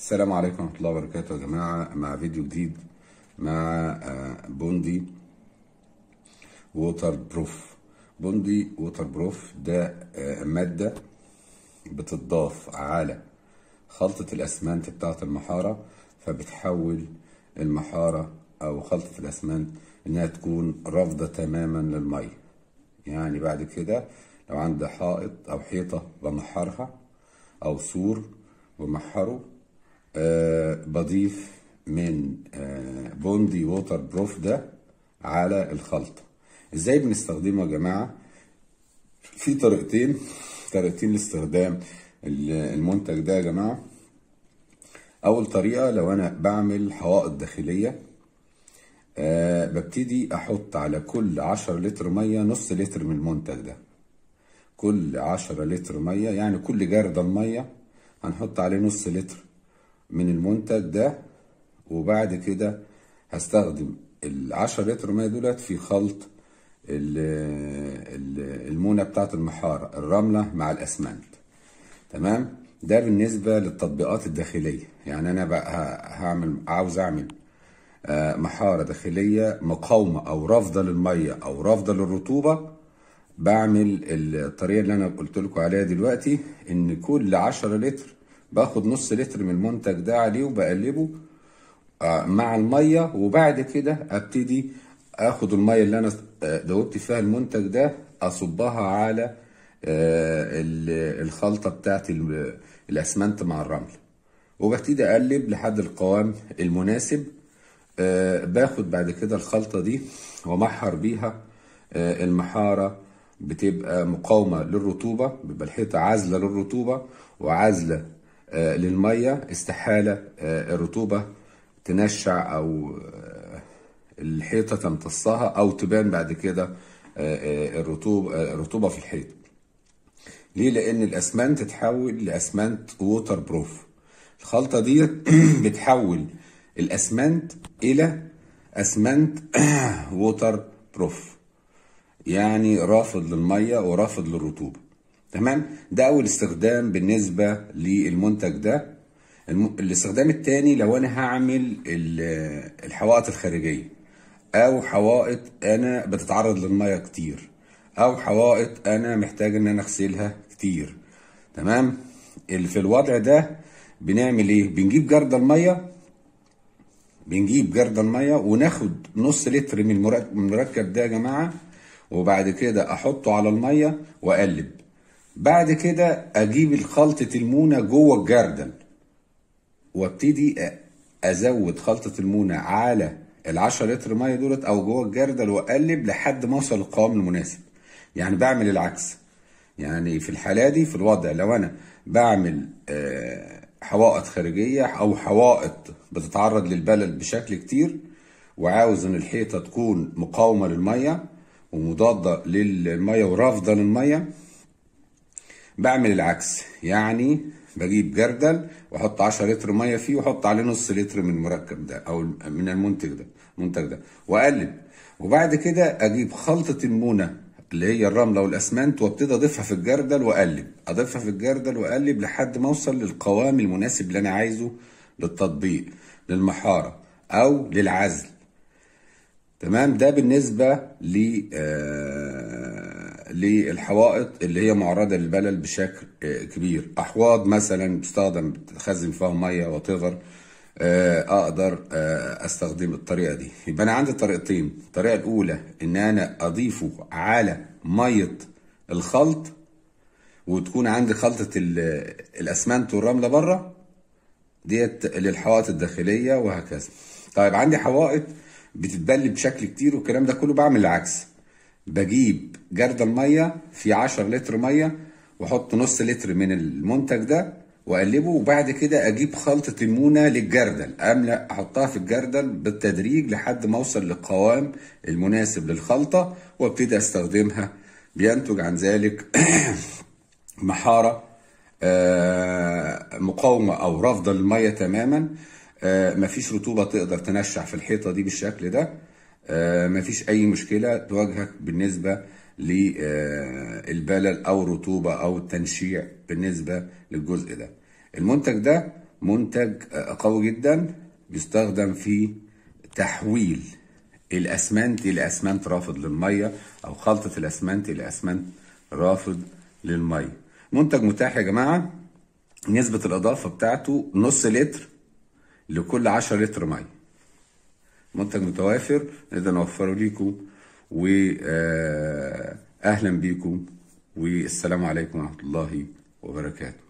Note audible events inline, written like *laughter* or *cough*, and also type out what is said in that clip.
السلام عليكم ورحمة الله وبركاته يا جماعة مع فيديو جديد مع آه، بوندي ووتر بروف بوندي ووتر بروف ده آه، مادة بتضاف على خلطة الأسمنت بتاعة المحارة فبتحول المحارة أو خلطة الأسمنت إنها تكون رافضة تماما للمية يعني بعد كده لو عندي حائط أو حيطة بمحرها أو سور بمحره آه، بضيف من آه، بوندي ووتر بروف ده على الخلطة ازاي بنستخدمه يا جماعة في طريقتين طريقتين لاستخدام المنتج ده يا جماعة اول طريقة لو انا بعمل حوائط داخلية أه ببتدي احط على كل عشر لتر مية نص لتر من المنتج ده كل عشرة لتر مية يعني كل جردل مية هنحط عليه نص لتر من المنتج ده وبعد كده هستخدم 10 لتر مية دولت في خلط المونة بتاعة المحارة الرملة مع الأسمنت تمام ده بالنسبة للتطبيقات الداخلية يعني أنا بقى هعمل عاوز أعمل آه، محارة داخلية مقاومة أو رافضة للمية أو رافضة للرطوبة بعمل الطريقة اللي أنا قلت لكم عليها دلوقتي إن كل 10 لتر باخد نص لتر من المنتج ده عليه وبقلبه آه، مع الميه وبعد كده ابتدي اخد الميه اللي انا آه، دوبت فيها المنتج ده اصبها على آه، الخلطه بتاعت الاسمنت مع الرمل وببتدي اقلب لحد القوام المناسب باخد بعد كده الخلطه دي ومحر بيها المحاره بتبقى مقاومه للرطوبه بيبقى الحيطه عازله للرطوبه وعازله آه، للميه استحاله آه، الرطوبه تنشع او آه، الحيطه تمتصها او تبان بعد كده الرطوبه الرطوبه في الحيط ليه لان الاسمنت اتحول لاسمنت ووتر بروف الخلطه ديت *clears throat* بتحول الاسمنت الى اسمنت ووتر *clears throat* بروف يعني رافض للميه ورافض للرطوبه تمام ده اول استخدام بالنسبه للمنتج ده الاستخدام الثاني لو انا هعمل الحوائط الخارجيه او حوائط انا بتتعرض للميه كتير او حوائط انا محتاج ان انا اغسلها كتير تمام في الوضع ده بنعمل ايه بنجيب جرد الميه بنجيب جرد الميه وناخد نص لتر من المركب ده يا جماعه وبعد كده احطه على الميه واقلب بعد كده اجيب خلطة المونة جوه الجردل وابتدي ازود خلطة المونة على ال10 لتر ميه دولت او جوه الجردل واقلب لحد ما اوصل للقوام المناسب يعني بعمل العكس يعني في الحالة دي في الوضع لو انا بعمل آه، حوائط خارجية او حوائط بتتعرض للبلل بشكل كتير وعاوز ان الحيطة تكون مقاومة للمية ومضادة للمية ورافضة للمية بعمل العكس يعني بجيب جردل واحط 10 لتر ميه فيه واحط عليه نص لتر من المركب ده او من المنتج ده المنتج ده واقلب وبعد كده اجيب خلطه المونه اللي هي الرمله والاسمنت وابتدي اضيفها في الجردل واقلب اضيفها في الجردل واقلب لحد ما اوصل للقوام المناسب اللي انا عايزه للتطبيق للمحاره او للعزل تمام ده بالنسبه ل آه، للحوائط اللي هي معرضه للبلل بشكل آه، كبير احواض مثلا بتستخدم تخزن فيها ميه وتغر آه، اقدر آه، استخدم الطريقه دي يبقى انا عندي طريقتين الطريقه الاولى ان انا اضيفه على ميه الخلط وتكون عندي خلطه الاسمنت والرمله بره ديت للحوائط الداخليه وهكذا طيب عندي حوائط بتتبل بشكل كتير والكلام ده كله بعمل العكس بجيب جردل ميه في 10 لتر ميه واحط نص لتر من المنتج ده واقلبه وبعد كده اجيب خلطه المونه للجردل املا احطها في الجردل بالتدريج لحد ما اوصل للقوام المناسب للخلطه وابتدي استخدمها بينتج عن ذلك *clears throat* محاره آه، مقاومه او رافضه للميه تماما آه، مفيش رطوبه تقدر تنشع في الحيطه دي بالشكل ده آه، مفيش اي مشكله تواجهك بالنسبه للبلل او رطوبه او التنشيع بالنسبه للجزء ده المنتج ده منتج آه، قوي جدا بيستخدم في تحويل الاسمنت الى اسمنت رافض للميه او خلطه الاسمنت الى اسمنت رافض للميه منتج متاح يا جماعه نسبه الاضافه بتاعته نص لتر لكل 10 لتر ميه منتج متوافر نقدر نوفره ليكم واهلا آه، بيكم والسلام عليكم ورحمه الله وبركاته